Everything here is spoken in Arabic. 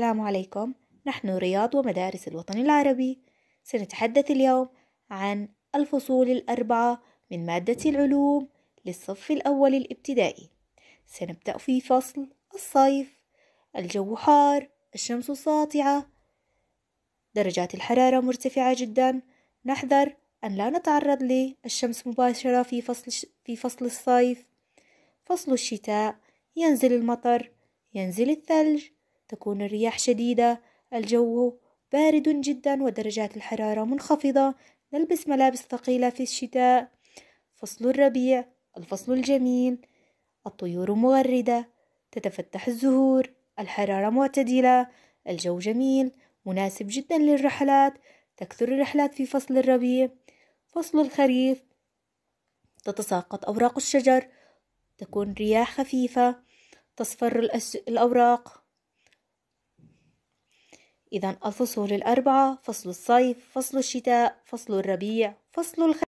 السلام عليكم نحن رياض ومدارس الوطن العربي سنتحدث اليوم عن الفصول الأربعة من مادة العلوم للصف الأول الابتدائي سنبدأ في فصل الصيف الجو حار الشمس ساطعة درجات الحرارة مرتفعة جدا نحذر أن لا نتعرض للشمس مباشرة في فصل, في فصل الصيف فصل الشتاء ينزل المطر ينزل الثلج تكون الرياح شديدة الجو بارد جدا ودرجات الحرارة منخفضة نلبس ملابس ثقيلة في الشتاء فصل الربيع الفصل الجميل الطيور مغردة تتفتح الزهور الحرارة معتدلة الجو جميل مناسب جدا للرحلات تكثر الرحلات في فصل الربيع فصل الخريف تتساقط أوراق الشجر تكون رياح خفيفة تصفر الأوراق إذا الفصول الأربعة فصل الصيف فصل الشتاء فصل الربيع فصل الخريف